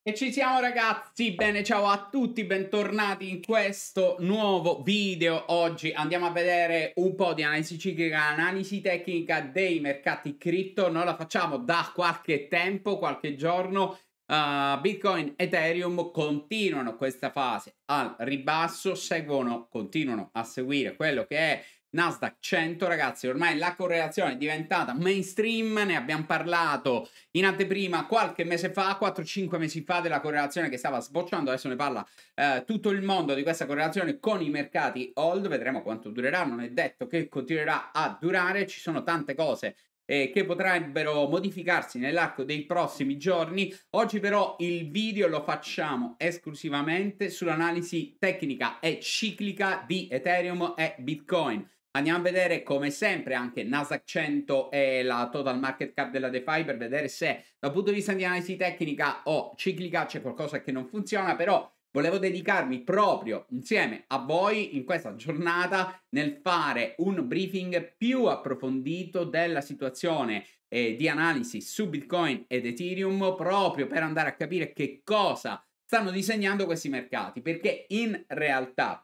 E ci siamo ragazzi, bene ciao a tutti, bentornati in questo nuovo video. Oggi andiamo a vedere un po' di analisi ciclica, analisi tecnica dei mercati cripto. Noi la facciamo da qualche tempo, qualche giorno. Uh, Bitcoin, Ethereum continuano questa fase al ribasso, seguono, continuano a seguire quello che è Nasdaq 100 ragazzi, ormai la correlazione è diventata mainstream, ne abbiamo parlato in anteprima qualche mese fa, 4-5 mesi fa della correlazione che stava sbocciando, adesso ne parla eh, tutto il mondo di questa correlazione con i mercati old, vedremo quanto durerà, non è detto che continuerà a durare, ci sono tante cose eh, che potrebbero modificarsi nell'arco dei prossimi giorni, oggi però il video lo facciamo esclusivamente sull'analisi tecnica e ciclica di Ethereum e Bitcoin Andiamo a vedere come sempre anche Nasdaq 100 e la total market cap della DeFi per vedere se dal punto di vista di analisi tecnica o ciclica c'è qualcosa che non funziona, però volevo dedicarmi proprio insieme a voi in questa giornata nel fare un briefing più approfondito della situazione eh, di analisi su Bitcoin ed Ethereum proprio per andare a capire che cosa stanno disegnando questi mercati perché in realtà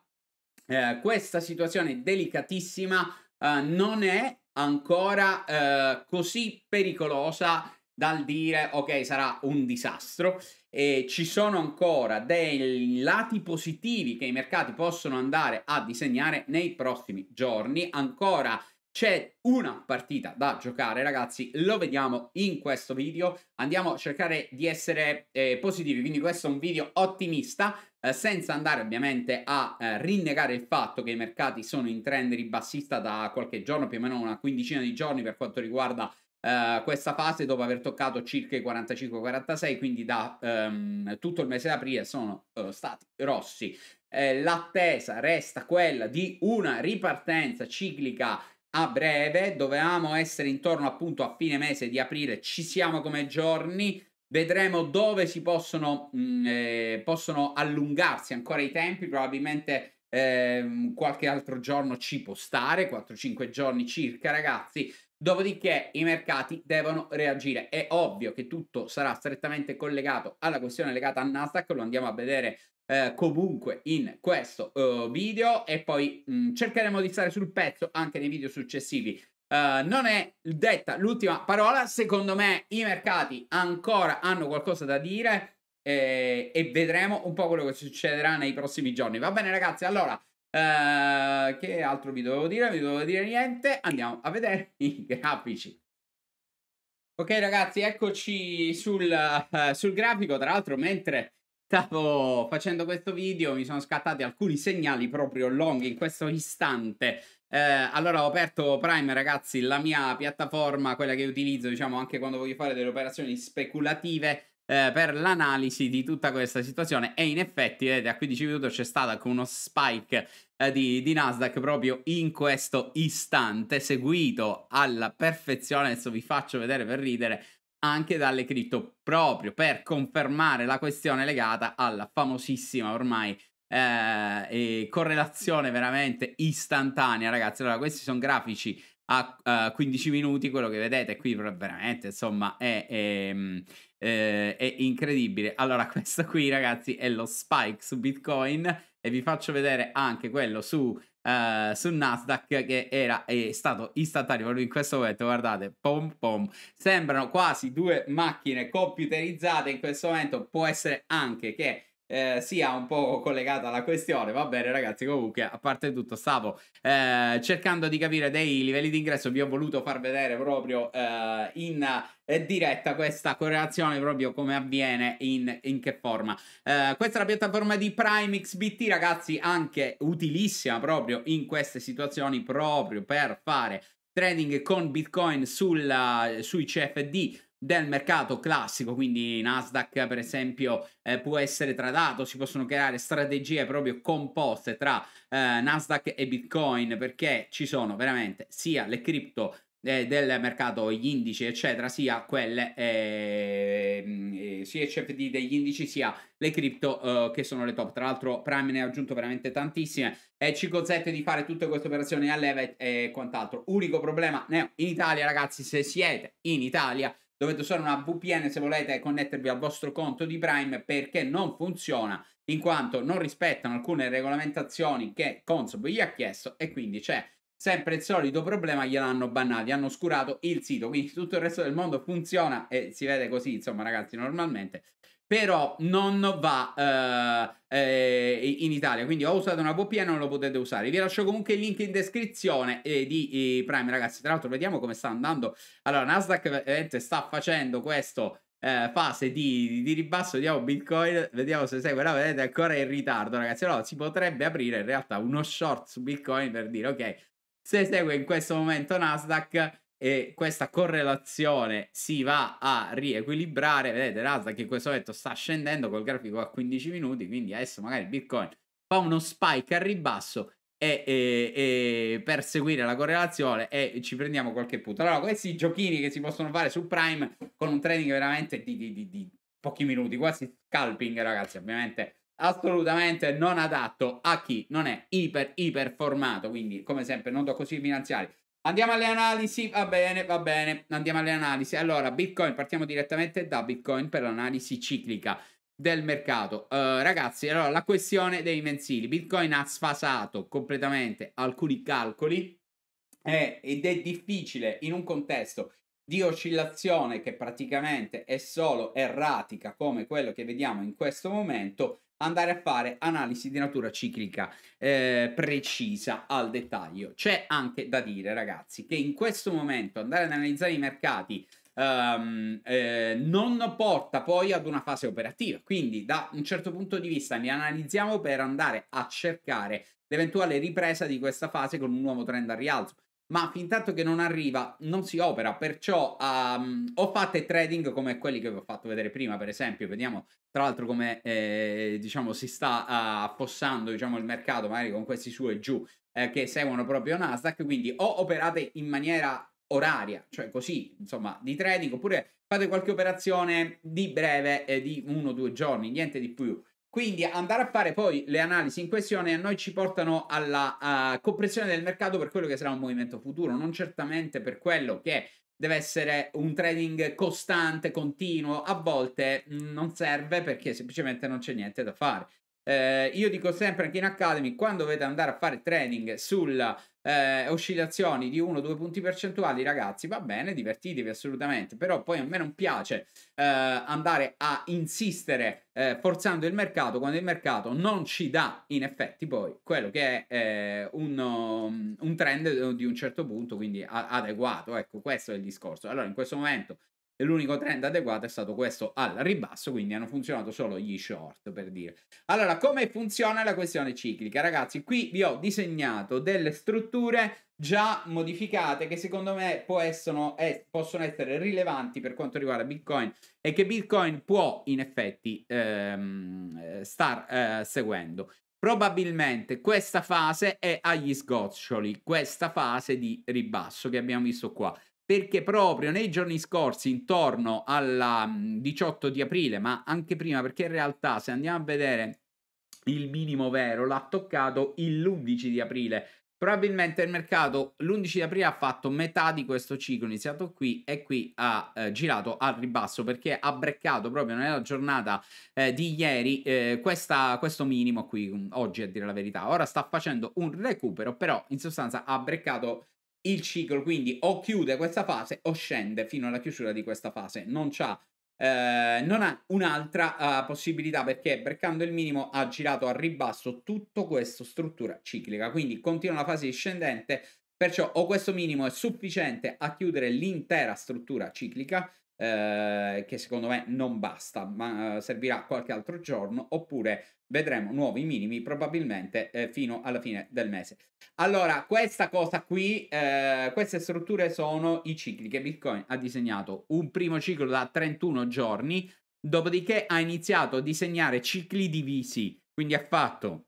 eh, questa situazione delicatissima eh, non è ancora eh, così pericolosa dal dire ok sarà un disastro e ci sono ancora dei lati positivi che i mercati possono andare a disegnare nei prossimi giorni ancora c'è una partita da giocare, ragazzi, lo vediamo in questo video. Andiamo a cercare di essere eh, positivi, quindi questo è un video ottimista, eh, senza andare ovviamente a eh, rinnegare il fatto che i mercati sono in trend ribassista da qualche giorno, più o meno una quindicina di giorni per quanto riguarda Uh, questa fase dopo aver toccato circa i 45-46, quindi da um, tutto il mese di aprile sono uh, stati rossi. Eh, l'attesa resta quella di una ripartenza ciclica a breve, dovevamo essere intorno appunto a fine mese di aprile, ci siamo come giorni, vedremo dove si possono, mh, mm, eh, possono allungarsi ancora i tempi, probabilmente eh, qualche altro giorno ci può stare, 4-5 giorni circa ragazzi, dopodiché i mercati devono reagire, è ovvio che tutto sarà strettamente collegato alla questione legata a Nasdaq, lo andiamo a vedere eh, comunque in questo uh, video e poi mh, mm, cercheremo di stare sul pezzo anche nei video successivi. Uh, non è detta l'ultima parola, secondo me i mercati ancora hanno qualcosa da dire eh, e vedremo un po' quello che succederà nei prossimi giorni. Va bene ragazzi, allora... Uh, che altro vi dovevo dire? Vi dovevo dire niente. Andiamo a vedere i grafici. Ok ragazzi, eccoci sul, uh, sul grafico. Tra l'altro, mentre Stavo facendo questo video, mi sono scattati alcuni segnali proprio long in questo istante. Eh, allora ho aperto Prime, ragazzi, la mia piattaforma, quella che utilizzo, diciamo, anche quando voglio fare delle operazioni speculative. Eh, per l'analisi di tutta questa situazione e in effetti vedete a 15 minuti c'è stato anche uno spike eh, di, di, Nasdaq proprio in questo istante seguito alla perfezione adesso vi faccio vedere per ridere anche dalle cripto proprio per confermare la questione legata alla famosissima ormai eh, correlazione veramente istantanea ragazzi allora questi sono grafici a uh, eh, 15 minuti quello che vedete qui veramente insomma è, è, ehm, è, eh, è, incredibile allora questo qui ragazzi è lo spike su bitcoin e vi faccio vedere anche quello su eh, su Nasdaq che era, è stato istantaneo. In questo momento, guardate, pom pom, sembrano quasi due macchine computerizzate. In questo momento può essere anche che eh, sia un po' collegata alla questione. Va bene, ragazzi. Comunque, a parte tutto, stavo eh, cercando di capire dei livelli di ingresso. Vi ho voluto far vedere proprio eh, in eh, diretta questa correlazione, proprio come avviene, in, in che forma. eh, questa è la piattaforma di Prime XBT, ragazzi, anche utilissima proprio in queste situazioni, proprio per fare trading con Bitcoin sulla, sui CFD del mercato classico, quindi Nasdaq per esempio eh, può essere tradato, si possono creare strategie proprio composte tra eh, Nasdaq e Bitcoin perché ci sono veramente sia le cripto eh, del mercato, gli indici eccetera, sia quelle ehm, eh, sia CFD degli indici sia le cripto eh, che sono le top. Tra l'altro Prime ne ha aggiunto veramente tantissime e ci consente di fare tutte queste operazioni a leve e quant'altro. Unico problema, in Italia ragazzi, se siete in Italia dovete usare una VPN se volete connettervi al vostro conto di Prime perché non funziona in quanto non rispettano alcune regolamentazioni che Consob gli ha chiesto e quindi c'è sempre il solito problema, gliel'hanno bannato, hanno oscurato il sito, quindi tutto il resto del mondo funziona e si vede così, insomma ragazzi, normalmente però non va eh, eh, in Italia, quindi ho usato una VPN non lo potete usare. Vi lascio comunque il link in descrizione eh, di eh, Prime, ragazzi. Tra l'altro vediamo come sta andando. Allora, Nasdaq sta facendo questo eh, fase di, di, ribasso, vediamo Bitcoin, vediamo se segue, la vedete ancora in ritardo, ragazzi. Allora, si potrebbe aprire in realtà uno short su Bitcoin per dire, ok, se segue in questo momento Nasdaq e questa correlazione si va a riequilibrare. Vedete, che in questo momento sta scendendo col grafico a 15 minuti, quindi adesso magari Bitcoin fa uno spike al ribasso e, e, e, per seguire la correlazione e ci prendiamo qualche punto. Allora, questi giochini che si possono fare su Prime con un trading veramente di, di, di, di pochi minuti, quasi scalping, ragazzi, ovviamente assolutamente non adatto a chi non è iper iper formato quindi come sempre non do consigli finanziari Andiamo alle analisi, va bene, va bene, andiamo alle analisi. Allora, Bitcoin, partiamo direttamente da Bitcoin per l'analisi ciclica del mercato. Uh, ragazzi, allora, la questione dei mensili. Bitcoin ha sfasato completamente alcuni calcoli eh, ed è difficile in un contesto di oscillazione che praticamente è solo erratica come quello che vediamo in questo momento andare a fare analisi di natura ciclica eh, precisa al dettaglio. C'è anche da dire, ragazzi, che in questo momento andare ad analizzare i mercati Um, eh, non porta poi ad una fase operativa. Quindi, da un certo punto di vista, li analizziamo per andare a cercare l'eventuale ripresa di questa fase con un nuovo trend al rialzo ma fin tanto che non arriva non si opera, perciò um, o fate trading come quelli che vi ho fatto vedere prima, per esempio, vediamo tra l'altro come eh, diciamo si sta uh, affossando diciamo, il mercato magari con questi su e giù eh, che seguono proprio Nasdaq, quindi o operate in maniera oraria, cioè così, insomma, di trading, oppure fate qualche operazione di breve, eh, di uno o due giorni, niente di più. Quindi andare a fare poi le analisi in questione a noi ci portano alla uh, comprensione del mercato per quello che sarà un movimento futuro, non certamente per quello che deve essere un trading costante, continuo, a volte mh, mm, non serve perché semplicemente non c'è niente da fare. Eh, io dico sempre anche in Academy, quando dovete andare a fare trading sulla eh, oscillazioni di 1-2 punti percentuali, ragazzi, va bene, divertitevi assolutamente, però poi a me non piace eh, andare a insistere eh, forzando il mercato quando il mercato non ci dà in effetti poi quello che è eh, un, um, un, trend di un certo punto, quindi adeguato, ecco, questo è il discorso. Allora, in questo momento e l'unico trend adeguato è stato questo al ribasso, quindi hanno funzionato solo gli short per dire. Allora, come funziona la questione ciclica? Ragazzi, qui vi ho disegnato delle strutture già modificate che secondo me possono, eh, possono essere rilevanti per quanto riguarda Bitcoin e che Bitcoin può in effetti ehm, eh, star eh, seguendo. Probabilmente questa fase è agli sgoccioli, questa fase di ribasso che abbiamo visto qua perché proprio nei giorni scorsi, intorno al 18 mm, di aprile, ma anche prima, perché in realtà se andiamo a vedere il minimo vero, l'ha toccato l'11 di aprile. Probabilmente il mercato l'11 di aprile ha fatto metà di questo ciclo iniziato qui e qui ha eh, girato al ribasso perché ha breccato proprio nella giornata eh, di ieri eh, questa, questo minimo qui, mm, oggi a dire la verità. Ora sta facendo un recupero, però in sostanza ha breccato il ciclo, quindi o chiude questa fase o scende fino alla chiusura di questa fase, non c'ha eh, non ha un'altra uh, possibilità perché breccando il minimo ha girato al ribasso tutto questo struttura ciclica quindi continua la fase discendente perciò o questo minimo è sufficiente a chiudere l'intera struttura ciclica eh, che secondo me non basta, ma eh, servirà qualche altro giorno, oppure vedremo nuovi minimi probabilmente eh, fino alla fine del mese. Allora, questa cosa qui, eh, queste strutture sono i cicli che Bitcoin ha disegnato. Un primo ciclo da 31 giorni, dopodiché ha iniziato a disegnare cicli divisi, quindi ha fatto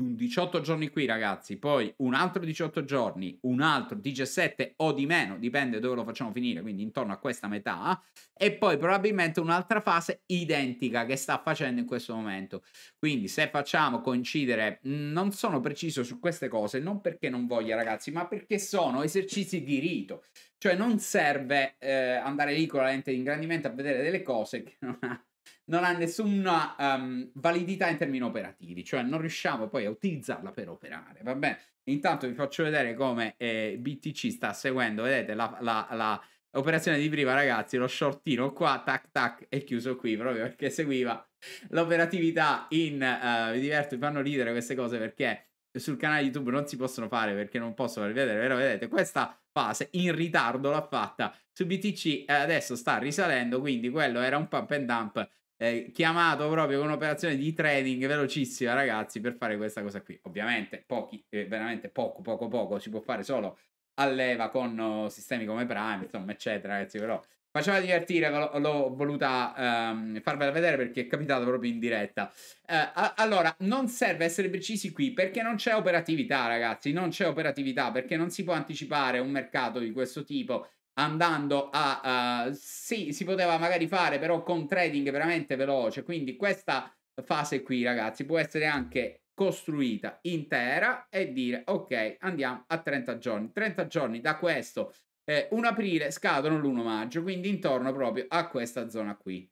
un 18 giorni qui, ragazzi, poi un altro 18 giorni, un altro 17 o di meno, dipende dove lo facciamo finire, quindi intorno a questa metà, e poi probabilmente un'altra fase identica che sta facendo in questo momento. Quindi se facciamo coincidere, non sono preciso su queste cose, non perché non voglia, ragazzi, ma perché sono esercizi di rito. Cioè non serve eh, andare lì con la lente di ingrandimento a vedere delle cose che non ha non ha nessuna um, validità in termini operativi, cioè non riusciamo poi a utilizzarla per operare. Vabbè, intanto vi faccio vedere come eh, BTC sta seguendo, vedete la, la, la operazione di prima ragazzi lo shortino qua tac tac è chiuso qui proprio perché seguiva l'operatività in uh, eh, mi diverto mi fanno ridere queste cose perché sul canale YouTube non si possono fare perché non possono farvi vedere, però vedete questa fase in ritardo l'ha fatta su BTC e adesso sta risalendo, quindi quello era un pump and dump eh, chiamato proprio un'operazione di trading velocissima ragazzi per fare questa cosa qui. Ovviamente pochi, eh, veramente poco poco poco si può fare solo a leva con oh, sistemi come Prime, insomma eccetera ragazzi, però Faceva divertire, l'ho voluta um, farvela vedere perché è capitato proprio in diretta. Uh, allora, non serve essere precisi qui perché non c'è operatività, ragazzi. Non c'è operatività perché non si può anticipare un mercato di questo tipo andando a... Uh, sì, si poteva magari fare però con trading veramente veloce. Quindi questa fase qui, ragazzi, può essere anche costruita intera e dire ok, andiamo a 30 giorni. 30 giorni da questo eh, 1 aprile scadono l'1 maggio, quindi intorno proprio a questa zona qui.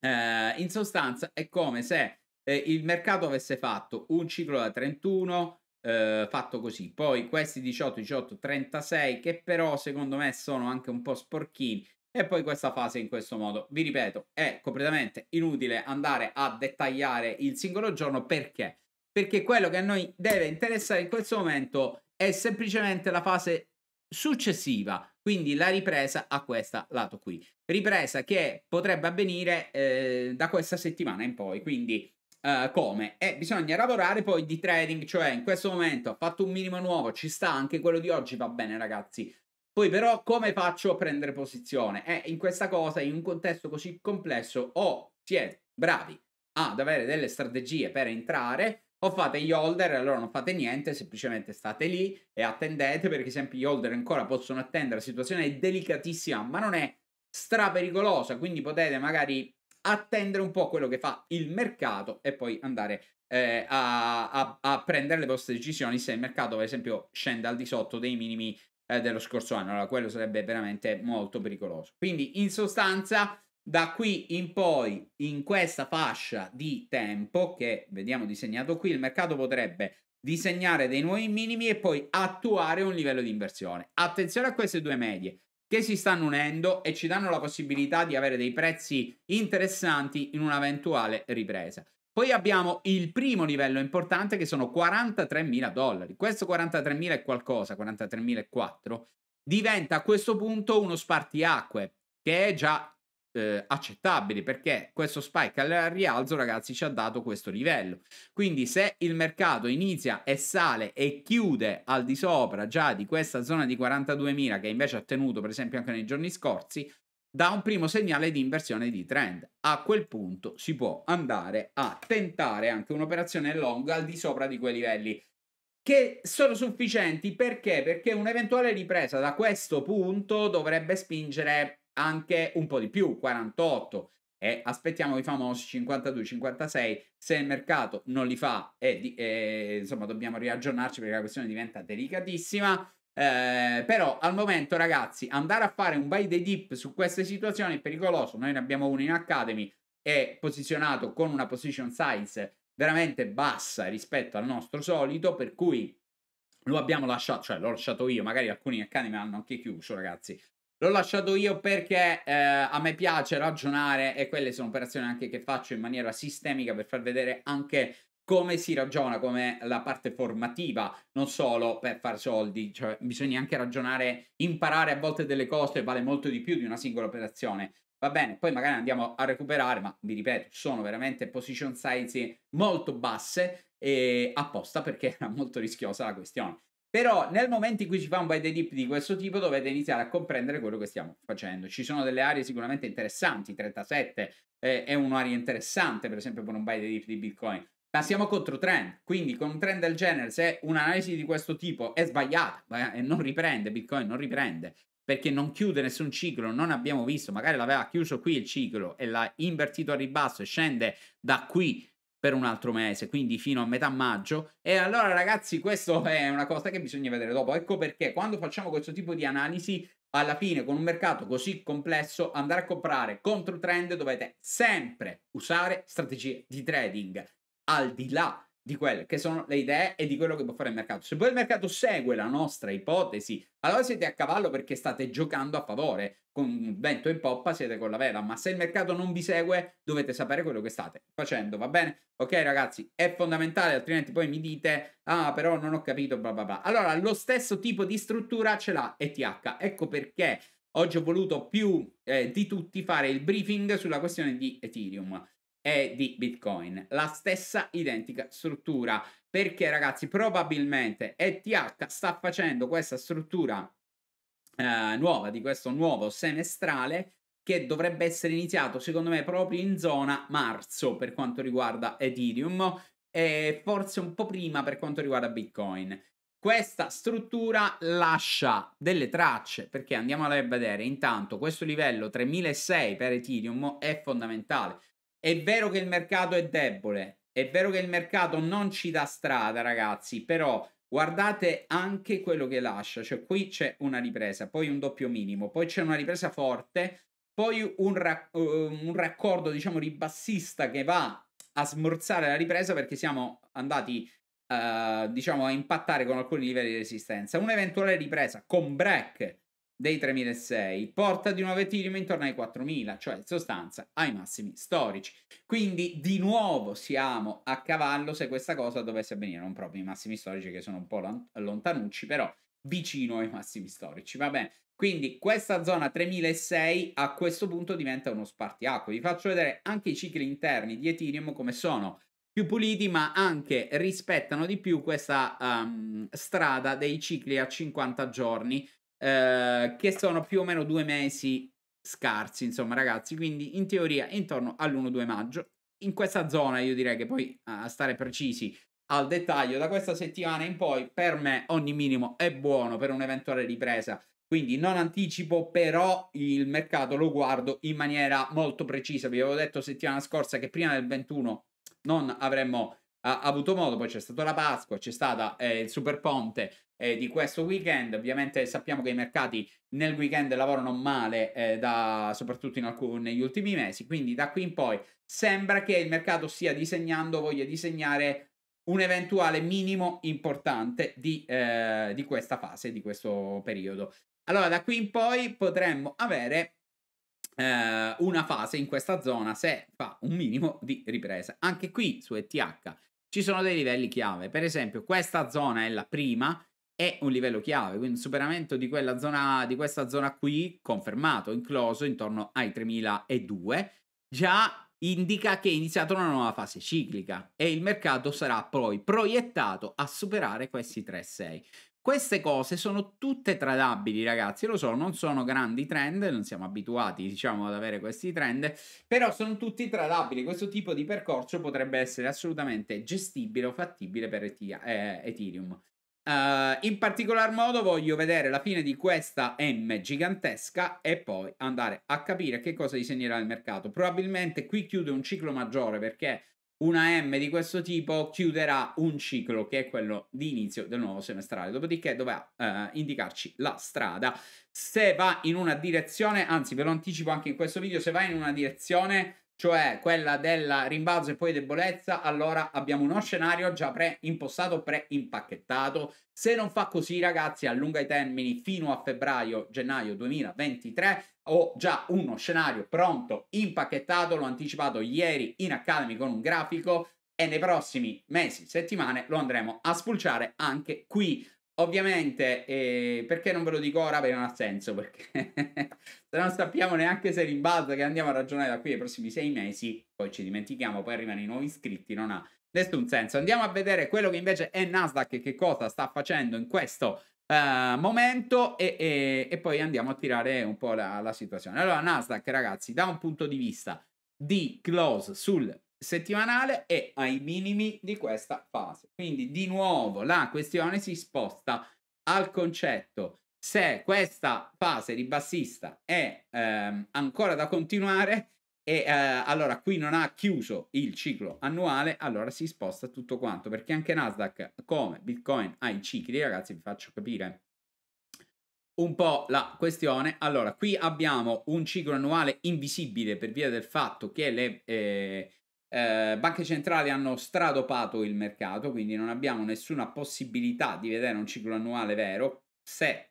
Eh, in sostanza è come se eh, il mercato avesse fatto un ciclo da 31, eh, fatto così, poi questi 18, 18, 36 che però secondo me sono anche un po' sporchini e poi questa fase in questo modo. Vi ripeto, è completamente inutile andare a dettagliare il singolo giorno perché? Perché quello che a noi deve interessare in questo momento è semplicemente la fase successiva. Quindi la ripresa a questo lato qui. Ripresa che potrebbe avvenire eh, da questa settimana in poi. Quindi eh, come? E eh, bisogna lavorare poi di trading, cioè in questo momento ho fatto un minimo nuovo, ci sta anche quello di oggi, va bene ragazzi. Poi però come faccio a prendere posizione? Eh, in questa cosa, in un contesto così complesso, o oh, siete bravi ad avere delle strategie per entrare o fate gli holder e allora non fate niente, semplicemente state lì e attendete perché sempre gli holder ancora possono attendere, la situazione è delicatissima ma non è strapericolosha, quindi potete magari attendere un po' quello che fa il mercato e poi andare eh, a, a, a, prendere le vostre decisioni se il mercato per esempio scende al di sotto dei minimi eh, dello scorso anno, allora quello sarebbe veramente molto pericoloso. Quindi in sostanza da qui in poi, in questa fascia di tempo che vediamo disegnato qui, il mercato potrebbe disegnare dei nuovi minimi e poi attuare un livello di inversione. Attenzione a queste due medie che si stanno unendo e ci danno la possibilità di avere dei prezzi interessanti in un'eventuale ripresa. Poi abbiamo il primo livello importante che sono 43.000 dollari. Questo 43.000 è qualcosa, 43.004, diventa a questo punto uno spartiacque che è già eh, accettabili perché questo spike al rialzo ragazzi ci ha dato questo livello quindi se il mercato inizia e sale e chiude al di sopra già di questa zona di 42.000 che invece ha tenuto per esempio anche nei giorni scorsi da un primo segnale di inversione di trend a quel punto si può andare a tentare anche un'operazione long al di sopra di quei livelli che sono sufficienti perché? Perché un'eventuale ripresa da questo punto dovrebbe spingere anche un po' di più, 48. E aspettiamo i famosi 52-56, se il mercato non li fa e, di, e insomma dobbiamo riaggiornarci perché la questione diventa delicatissima. Eh, però al momento ragazzi andare a fare un buy the dip su queste situazioni è pericoloso noi ne abbiamo uno in academy è posizionato con una position size veramente bassa rispetto al nostro solito per cui lo abbiamo lasciato cioè l'ho lasciato io magari alcuni academy hanno anche chiuso ragazzi L'ho lasciato io perché eh, a me piace ragionare e quelle sono operazioni anche che faccio in maniera sistemica per far vedere anche come si ragiona, come la parte formativa, non solo per fare soldi, cioè bisogna anche ragionare, imparare a volte delle cose vale molto di più di una singola operazione. Va bene, poi magari andiamo a recuperare, ma vi ripeto, sono veramente position size molto basse e apposta perché era molto rischiosa la questione. Però nel momento in cui si fa un by the dip di questo tipo dovete iniziare a comprendere quello che stiamo facendo. Ci sono delle aree sicuramente interessanti, 37 eh, è un'area interessante per esempio per un buy the dip di Bitcoin, ma siamo contro trend, quindi con un trend del genere se un'analisi di questo tipo è sbagliata e eh, non riprende, Bitcoin non riprende, perché non chiude nessun ciclo, non abbiamo visto, magari l'aveva chiuso qui il ciclo e l'ha invertito a ribasso e scende da qui per un altro mese, quindi fino a metà maggio. E allora ragazzi, questo è una cosa che bisogna vedere dopo. Ecco perché quando facciamo questo tipo di analisi, alla fine con un mercato così complesso, andare a comprare contro trend dovete sempre usare strategie di trading. Al di là di quelle che sono le idee e di quello che può fare il mercato. Se poi il mercato segue la nostra ipotesi, allora siete a cavallo perché state giocando a favore, con vento in poppa siete con la vela, ma se il mercato non vi segue dovete sapere quello che state facendo, va bene? Ok ragazzi, è fondamentale, altrimenti poi mi dite, ah però non ho capito, bla bla bla. Allora, lo stesso tipo di struttura ce l'ha ETH, ecco perché oggi ho voluto più eh, di tutti fare il briefing sulla questione di Ethereum e di Bitcoin. La stessa identica struttura. Perché ragazzi, probabilmente ETH sta facendo questa struttura eh, nuova, di questo nuovo semestrale, che dovrebbe essere iniziato secondo me proprio in zona marzo per quanto riguarda Ethereum e forse un po' prima per quanto riguarda Bitcoin. Questa struttura lascia delle tracce perché andiamo a vedere intanto questo livello 3006 per Ethereum è fondamentale è vero che il mercato è debole, è vero che il mercato non ci dà strada, ragazzi, però guardate anche quello che lascia, cioè qui c'è una ripresa, poi un doppio minimo, poi c'è una ripresa forte, poi un, ra- uhm, un raccordo, diciamo, ribassista che va a smorzare la ripresa perché siamo andati Uh, diciamo a impattare con alcuni livelli di resistenza. Un'eventuale ripresa con break dei 3006 porta di nuovo Ethereum intorno ai 4.000, cioè in sostanza ai massimi storici. Quindi di nuovo siamo a cavallo se questa cosa dovesse avvenire, non proprio i massimi storici che sono un po' lontanucci, però vicino ai massimi storici, va bene. Quindi questa zona 3006 a questo punto diventa uno spartiacque. Vi faccio vedere anche i cicli interni di Ethereum come sono più puliti, ma anche rispettano di più questa um, strada dei cicli a 50 giorni eh, che sono più o meno due mesi scarsi, insomma, ragazzi. Quindi in teoria intorno all'1-2 maggio. In questa zona io direi che poi a stare precisi al dettaglio, da questa settimana in poi per me ogni minimo è buono per un'eventuale ripresa. Quindi non anticipo, però il mercato lo guardo in maniera molto precisa. Vi avevo detto settimana scorsa che prima del 21 non avremmo uh, avuto modo, poi c'è stata la Pasqua, c'è stato eh, il Super Ponte, eh, di questo weekend. Ovviamente sappiamo che i mercati nel weekend lavorano male, eh, da, soprattutto alcun, negli ultimi mesi, quindi da qui in poi sembra che il mercato stia disegnando, voglia disegnare un eventuale minimo importante di, eh, di questa fase, di questo periodo. Allora, da qui in poi potremmo avere eh, una fase in questa zona se fa un minimo di ripresa. Anche qui su ETH ci sono dei livelli chiave. Per esempio, questa zona è la prima è un livello chiave, quindi superamento di, quella zona, di questa zona qui, confermato, incluso intorno ai 3002, già indica che è iniziata una nuova fase ciclica e il mercato sarà poi proiettato a superare questi 3,6. Queste cose sono tutte tradabili, ragazzi. Lo so, non sono grandi trend, non siamo abituati, diciamo, ad avere questi trend, però sono tutti tradabili. Questo tipo di percorso potrebbe essere assolutamente gestibile o fattibile per eh, Ethereum. Uh, in particolar modo voglio vedere la fine di questa M gigantesca e poi andare a capire che cosa disegnerà il mercato. Probabilmente qui chiude un ciclo maggiore perché una M di questo tipo chiuderà un ciclo che è quello di inizio del nuovo semestrale, dopodiché dovrà eh, indicarci la strada. Se va in una direzione, anzi ve lo anticipo anche in questo video, se va in una direzione cioè quella del rimbalzo e poi debolezza, allora abbiamo uno scenario già pre-impostato, pre-impacchettato. Se non fa così, ragazzi, allunga i termini fino a febbraio, gennaio 2023. Ho già uno scenario pronto, impacchettato, l'ho anticipato ieri in Academy con un grafico e nei prossimi mesi, settimane lo andremo a spulciare anche qui. Ovviamente, eh, perché non ve lo dico ora? Perché non ha senso, perché se non sappiamo neanche se rimbalza che andiamo a ragionare da qui ai prossimi sei mesi, poi ci dimentichiamo, poi arrivano i nuovi iscritti, non ha nessun senso. Andiamo a vedere quello che invece è Nasdaq, che cosa sta facendo in questo Uh, momento e, e, e, poi andiamo a tirare un po' la, la, situazione. Allora, Nasdaq, ragazzi, da un punto di vista di close sul settimanale è ai minimi di questa fase. Quindi di nuovo la questione si sposta al concetto se questa fase ribassista è ehm, ancora da continuare e eh, allora qui non ha chiuso il ciclo annuale, allora si sposta tutto quanto, perché anche Nasdaq come Bitcoin ha i cicli, ragazzi, vi faccio capire un po' la questione. Allora, qui abbiamo un ciclo annuale invisibile per via del fatto che le, eh, eh, banche centrali hanno stradopato il mercato, quindi non abbiamo nessuna possibilità di vedere un ciclo annuale vero. Se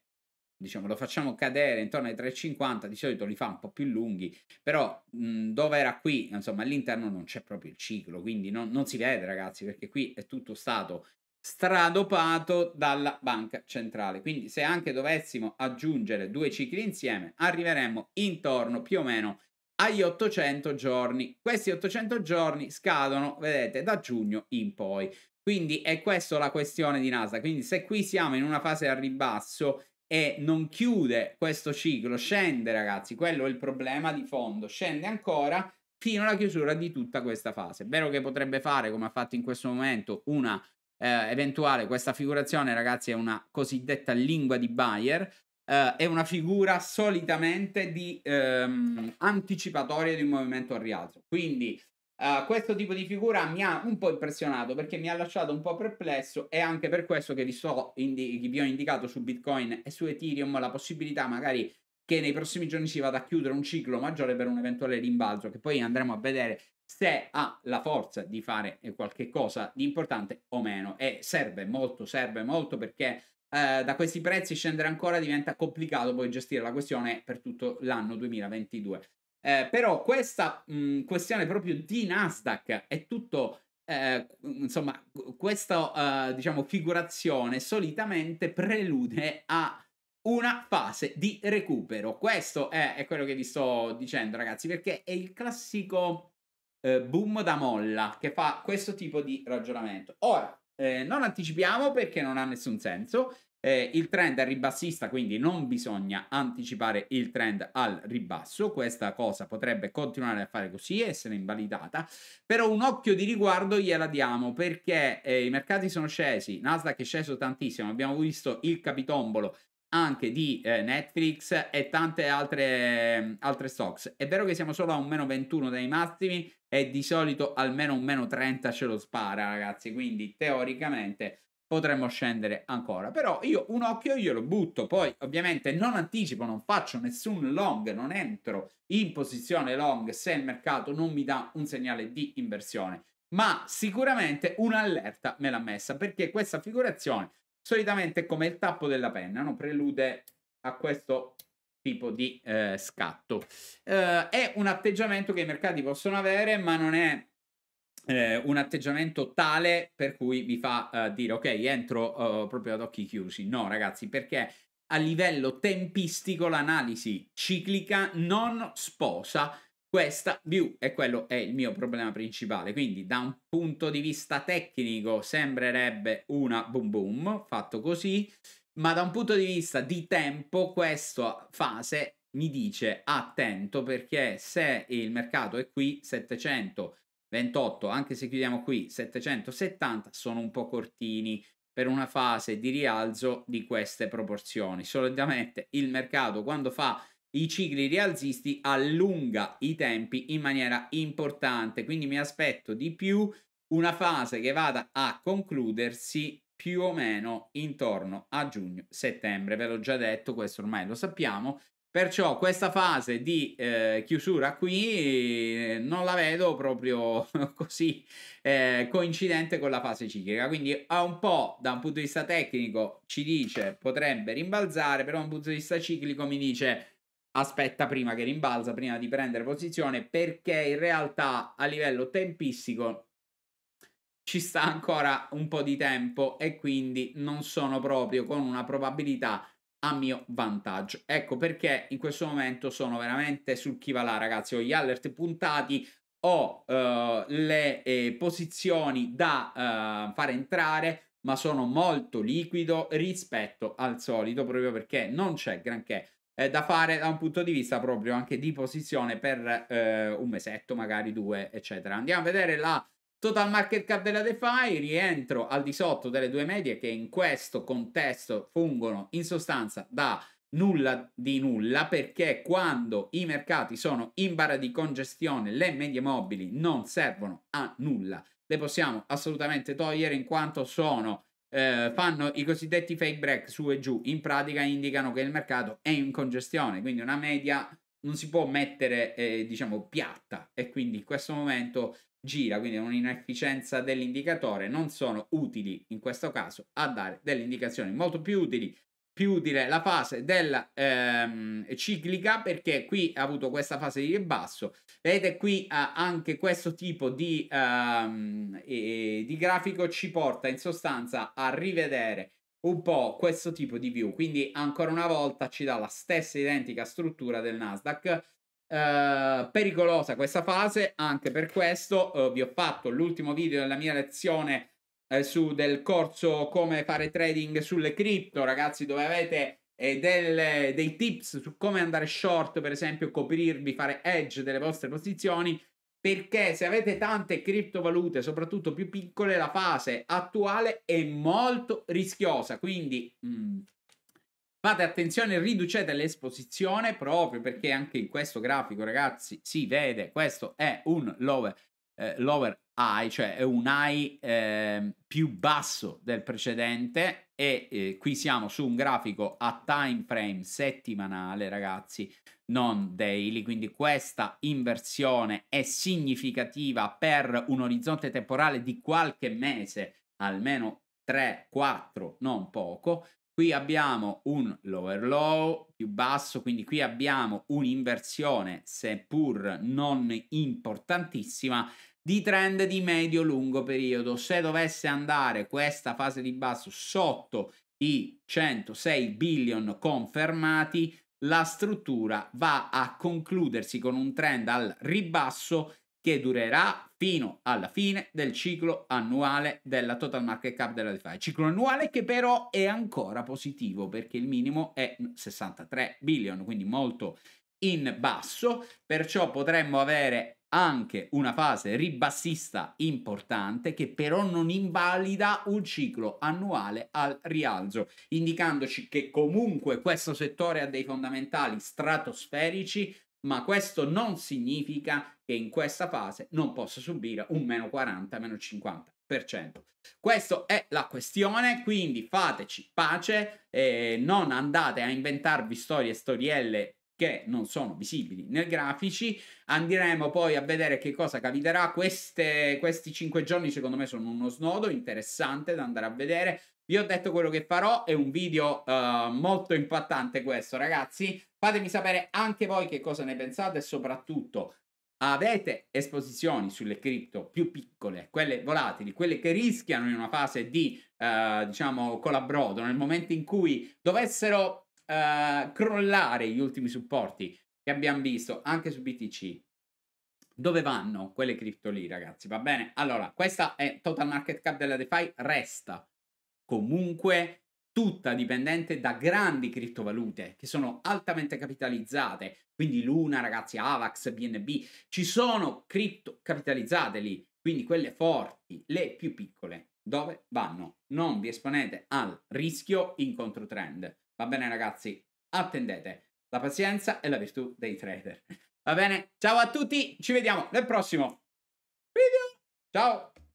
diciamo, lo facciamo cadere intorno ai 3,50, di solito li fa un po' più lunghi, però mh, dove era qui, insomma, all'interno non c'è proprio il ciclo, quindi non, non si vede ragazzi, perché qui è tutto stato stradopato dalla banca centrale. Quindi se anche dovessimo aggiungere due cicli insieme, arriveremmo intorno più o meno agli 800 giorni. Questi 800 giorni scadono, vedete, da giugno in poi. Quindi è questa la questione di NASA. Quindi se qui siamo in una fase a ribasso e non chiude questo ciclo, scende ragazzi, quello è il problema di fondo, scende ancora fino alla chiusura di tutta questa fase. È vero che potrebbe fare, come ha fatto in questo momento, una eh, eventuale, questa figurazione ragazzi è una cosiddetta lingua di Bayer, eh, è una figura solitamente di ehm, anticipatoria di un movimento al rialzo. Quindi eh, questo tipo di figura mi ha un po' impressionato perché mi ha lasciato un po' perplesso e anche per questo che vi, so indi- vi ho indicato su Bitcoin e su Ethereum la possibilità magari che nei prossimi giorni si vada a chiudere un ciclo maggiore per un eventuale rimbalzo che poi andremo a vedere se ha la forza di fare qualche cosa di importante o meno e serve molto serve molto perché eh, da questi prezzi scendere ancora diventa complicato poi gestire la questione per tutto l'anno 2022. Eh, però questa mh, questione proprio di Nasdaq è tutto eh, insomma, questa eh, diciamo figurazione solitamente prelude a una fase di recupero. Questo è, è quello che vi sto dicendo, ragazzi, perché è il classico eh, boom da molla che fa questo tipo di ragionamento. Ora, eh, non anticipiamo perché non ha nessun senso. Eh, il trend è ribassista, quindi non bisogna anticipare il trend al ribasso. Questa cosa potrebbe continuare a fare così, essere invalidata, però un occhio di riguardo gliela diamo perché eh, i mercati sono scesi, Nasdaq è sceso tantissimo, abbiamo visto il capitombolo anche di eh, Netflix e tante altre, altre stocks. È vero che siamo solo a un meno 21 dai massimi e di solito almeno un meno 30 ce lo spara, ragazzi. Quindi teoricamente potremmo scendere ancora. Però io un occhio lo butto, poi ovviamente non anticipo, non faccio nessun long, non entro in posizione long se il mercato non mi dà un segnale di inversione. Ma sicuramente un'allerta me l'ha messa perché questa figurazione solitamente come il tappo della penna, no? prelude a questo tipo di eh, scatto. Eh, è un atteggiamento che i mercati possono avere, ma non è eh, un atteggiamento tale per cui vi fa eh, dire ok, entro eh, proprio ad occhi chiusi. No, ragazzi, perché a livello tempistico l'analisi ciclica non sposa questa view e quello è il mio problema principale. Quindi da un punto di vista tecnico sembrerebbe una boom boom fatto così, ma da un punto di vista di tempo questa fase mi dice attento perché se il mercato è qui 728, anche se chiudiamo qui 770 sono un po' cortini per una fase di rialzo di queste proporzioni. Solitamente il mercato quando fa i cicli rialzisti allunga i tempi in maniera importante, quindi mi aspetto di più una fase che vada a concludersi più o meno intorno a giugno-settembre. Ve l'ho già detto, questo ormai lo sappiamo. Perciò questa fase di eh, chiusura qui eh, non la vedo proprio così eh, coincidente con la fase ciclica, quindi a un po' da un punto di vista tecnico ci dice potrebbe rimbalzare, però da un punto di vista ciclico mi dice aspetta prima che rimbalza, prima di prendere posizione, perché in realtà a livello tempistico ci sta ancora un po' di tempo e quindi non sono proprio con una probabilità a mio vantaggio. Ecco perché in questo momento sono veramente sul chi va là, ragazzi. Ho gli alert puntati, ho eh, le eh, posizioni da eh, far entrare, ma sono molto liquido rispetto al solito proprio perché non c'è granché eh, da fare da un punto di vista proprio anche di posizione per eh, un mesetto, magari due, eccetera. Andiamo a vedere la total market cap della DeFi, rientro al di sotto delle due medie che in questo contesto fungono in sostanza da nulla di nulla perché quando i mercati sono in barra di congestione le medie mobili non servono a nulla le possiamo assolutamente togliere in quanto sono eh, fanno i cosiddetti fake break su e giù, in pratica indicano che il mercato è in congestione, quindi una media non si può mettere eh, diciamo piatta e quindi in questo momento gira, quindi è un'inefficienza dell'indicatore, non sono utili in questo caso a dare delle indicazioni molto più utili più dire la fase della ehm, ciclica perché qui ha avuto questa fase di ribasso vedete qui eh, anche questo tipo di, ehm, eh, di grafico ci porta in sostanza a rivedere un po' questo tipo di view quindi ancora una volta ci dà la stessa identica struttura del Nasdaq eh, pericolosa questa fase anche per questo eh, vi ho fatto l'ultimo video della mia lezione eh, su del corso come fare trading sulle cripto, ragazzi, dove avete eh, del, dei tips su come andare short, per esempio, coprirvi, fare edge delle vostre posizioni. Perché se avete tante criptovalute, soprattutto più piccole, la fase attuale è molto rischiosa. Quindi mh, mm, Fate attenzione, riducete l'esposizione proprio perché anche in questo grafico, ragazzi, si vede, questo è un lower eh, lower high, cioè è un high eh, più basso del precedente e eh, qui siamo su un grafico a time frame settimanale ragazzi, non daily, quindi questa inversione è significativa per un orizzonte temporale di qualche mese, almeno 3, 4, non poco, qui abbiamo un lower low più basso, quindi qui abbiamo un'inversione, seppur non importantissima, di trend di medio-lungo periodo. Se dovesse andare questa fase di basso sotto i 106 billion confermati, la struttura va a concludersi con un trend al ribasso che durerà fino alla fine del ciclo annuale della total market cap della DeFi. Ciclo annuale che però è ancora positivo perché il minimo è 63 billion, quindi molto in basso, perciò potremmo avere anche una fase ribassista importante che però non invalida un ciclo annuale al rialzo, indicandoci che comunque questo settore ha dei fondamentali stratosferici ma questo non significa che in questa fase non possa subire un meno 40, meno 50. Questa è la questione, quindi fateci pace, eh, non andate a inventarvi storie e storielle che non sono visibili nei grafici. Andremo poi a vedere che cosa capiterà. Queste, questi 5 giorni secondo me sono uno snodo interessante da andare a vedere. Vi ho detto quello che farò, è un video uh, molto impattante questo ragazzi. Fatemi sapere anche voi che cosa ne pensate e soprattutto avete esposizioni sulle cripto più piccole, quelle volatili, quelle che rischiano in una fase di, uh, diciamo, colabrodo, nel momento in cui dovessero uh, crollare gli ultimi supporti che abbiamo visto anche su BTC, dove vanno quelle cripto lì, ragazzi? Va bene? Allora, questa è Total Market Cap della DeFi, resta comunque tutta dipendente da grandi criptovalute che sono altamente capitalizzate, quindi Luna, ragazzi, Avax, BNB, ci sono cripto capitalizzate lì, quindi quelle forti, le più piccole, dove vanno? Non vi esponete al rischio in controtrend. Va bene ragazzi, attendete la pazienza è la virtù dei trader. Va bene? Ciao a tutti, ci vediamo nel prossimo video. Ciao!